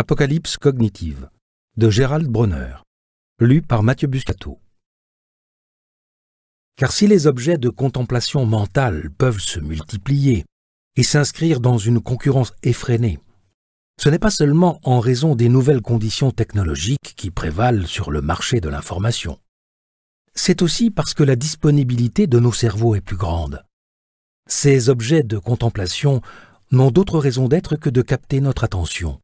Apocalypse cognitive de Gérald Bronner, lu par Mathieu Buscato. Car si les objets de contemplation mentale peuvent se multiplier et s'inscrire dans une concurrence effrénée, ce n'est pas seulement en raison des nouvelles conditions technologiques qui prévalent sur le marché de l'information. C'est aussi parce que la disponibilité de nos cerveaux est plus grande. Ces objets de contemplation n'ont d'autre raison d'être que de capter notre attention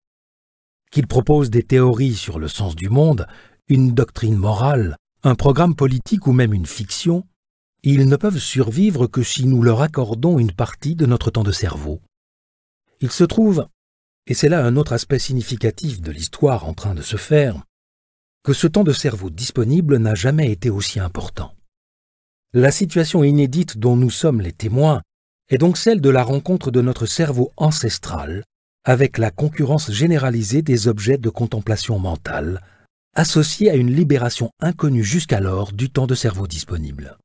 qu'ils proposent des théories sur le sens du monde, une doctrine morale, un programme politique ou même une fiction, ils ne peuvent survivre que si nous leur accordons une partie de notre temps de cerveau. Il se trouve, et c'est là un autre aspect significatif de l'histoire en train de se faire, que ce temps de cerveau disponible n'a jamais été aussi important. La situation inédite dont nous sommes les témoins est donc celle de la rencontre de notre cerveau ancestral avec la concurrence généralisée des objets de contemplation mentale, associée à une libération inconnue jusqu'alors du temps de cerveau disponible.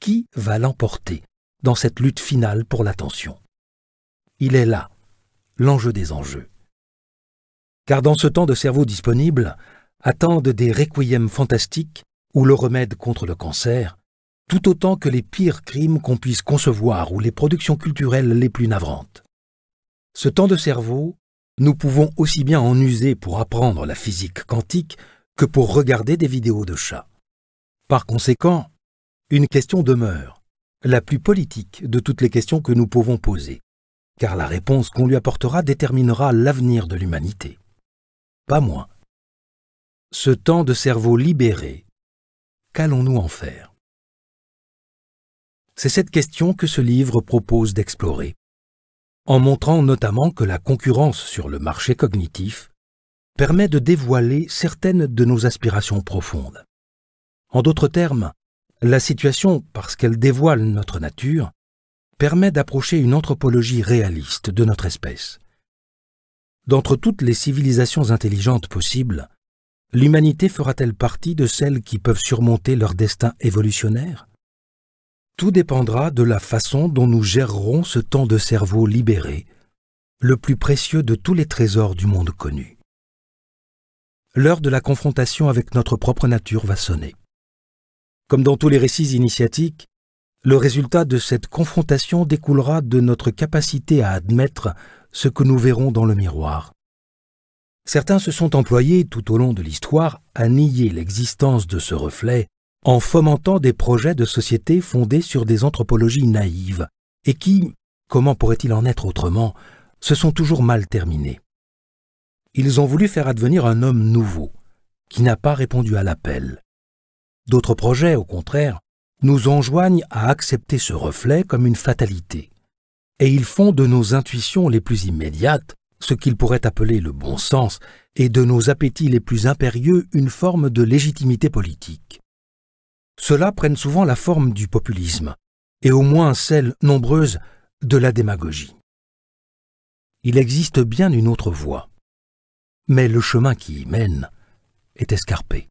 Qui va l'emporter dans cette lutte finale pour l'attention Il est là, l'enjeu des enjeux. Car dans ce temps de cerveau disponible, attendent des requiems fantastiques ou le remède contre le cancer, tout autant que les pires crimes qu'on puisse concevoir ou les productions culturelles les plus navrantes. Ce temps de cerveau, nous pouvons aussi bien en user pour apprendre la physique quantique que pour regarder des vidéos de chats. Par conséquent, une question demeure, la plus politique de toutes les questions que nous pouvons poser, car la réponse qu'on lui apportera déterminera l'avenir de l'humanité. Pas moins. Ce temps de cerveau libéré, qu'allons-nous en faire C'est cette question que ce livre propose d'explorer en montrant notamment que la concurrence sur le marché cognitif permet de dévoiler certaines de nos aspirations profondes. En d'autres termes, la situation, parce qu'elle dévoile notre nature, permet d'approcher une anthropologie réaliste de notre espèce. D'entre toutes les civilisations intelligentes possibles, l'humanité fera-t-elle partie de celles qui peuvent surmonter leur destin évolutionnaire tout dépendra de la façon dont nous gérerons ce temps de cerveau libéré, le plus précieux de tous les trésors du monde connu. L'heure de la confrontation avec notre propre nature va sonner. Comme dans tous les récits initiatiques, le résultat de cette confrontation découlera de notre capacité à admettre ce que nous verrons dans le miroir. Certains se sont employés tout au long de l'histoire à nier l'existence de ce reflet en fomentant des projets de société fondés sur des anthropologies naïves, et qui, comment pourrait-il en être autrement, se sont toujours mal terminés. Ils ont voulu faire advenir un homme nouveau, qui n'a pas répondu à l'appel. D'autres projets, au contraire, nous enjoignent à accepter ce reflet comme une fatalité, et ils font de nos intuitions les plus immédiates ce qu'ils pourraient appeler le bon sens, et de nos appétits les plus impérieux une forme de légitimité politique. Cela prenne souvent la forme du populisme, et au moins celle, nombreuse, de la démagogie. Il existe bien une autre voie, mais le chemin qui y mène est escarpé.